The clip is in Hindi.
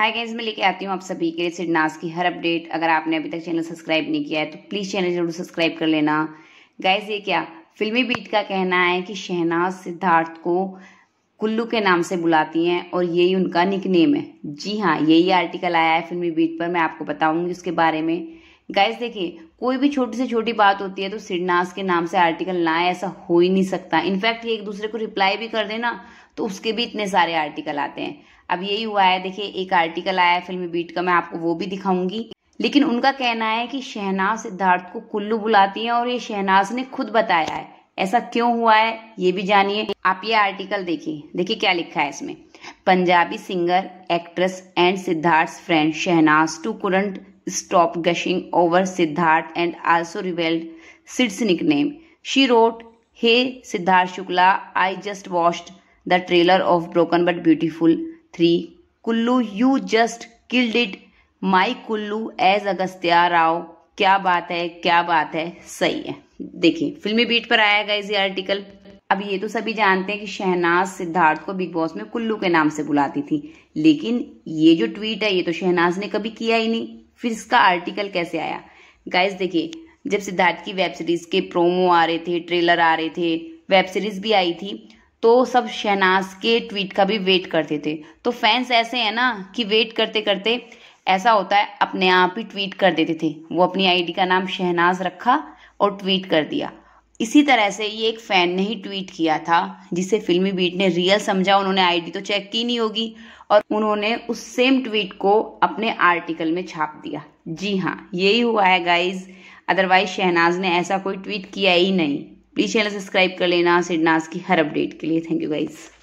हाय गाइस मैं लेके आती हूँ आप सभी के लिए सिडनास की हर अपडेट अगर आपने अभी तक चैनल सब्सक्राइब नहीं किया है तो प्लीज़ चैनल जरूर सब्सक्राइब कर लेना गाइस ये क्या फिल्मी बीट का कहना है कि शहनाज सिद्धार्थ को कुल्लू के नाम से बुलाती हैं और यही उनका निकनेम है जी हाँ यही आर्टिकल आया है फिल्मी बीट पर मैं आपको बताऊंगी उसके बारे में गाइस देखिए कोई भी छोटी से छोटी बात होती है तो सिडनास के नाम से आर्टिकल ना ऐसा हो ही नहीं सकता इनफैक्ट ये एक दूसरे को रिप्लाई भी कर देना तो उसके भी इतने सारे आर्टिकल आते हैं अब यही हुआ है देखिए एक आर्टिकल आया है फिल्म बीट का मैं आपको वो भी दिखाऊंगी लेकिन उनका कहना है कि शहनाज सिद्धार्थ को कुल्लू बुलाती है और ये शहनाज ने खुद बताया है ऐसा क्यों हुआ है ये भी जानिए आप ये आर्टिकल देखिए देखिए क्या लिखा है इसमें Punjabi singer actress and Siddharth friend Shehnaz to can't stop gushing over Siddharth and also revealed Sid's nick name she wrote hey Siddharth Shukla I just watched the trailer of broken but beautiful three Kullu you just killed it my Kullu as Agastya Rao क्या बात है क्या बात है सही है देखिए फिल्मी बीट पर आया गया ये आर्टिकल अब ये तो सभी जानते हैं कि शहनाज सिद्धार्थ को बिग बॉस में कुल्लू के नाम से बुलाती थी लेकिन ये जो ट्वीट है ये तो शहनाज ने कभी किया ही नहीं फिर इसका आर्टिकल कैसे आया गाइस देखिए जब सिद्धार्थ की वेब सीरीज के प्रोमो आ रहे थे ट्रेलर आ रहे थे वेब सीरीज भी आई थी तो सब शहनाज के ट्वीट का भी वेट करते थे तो फैंस ऐसे हैं ना कि वेट करते करते ऐसा होता है अपने आप ही ट्वीट कर देते थे वो अपनी आईडी का नाम शहनाज रखा और ट्वीट कर दिया इसी तरह से ये एक फैन ने ही ट्वीट किया था जिसे फिल्मी बीट ने रियल समझा उन्होंने आईडी तो चेक की नहीं होगी और उन्होंने उस सेम ट्वीट को अपने आर्टिकल में छाप दिया जी हाँ यही हुआ है गाइज अदरवाइज शहनाज ने ऐसा कोई ट्वीट किया ही नहीं प्लीज चैनल सब्सक्राइब कर लेना सिडनाज की हर अपडेट के लिए थैंक यू गाइज़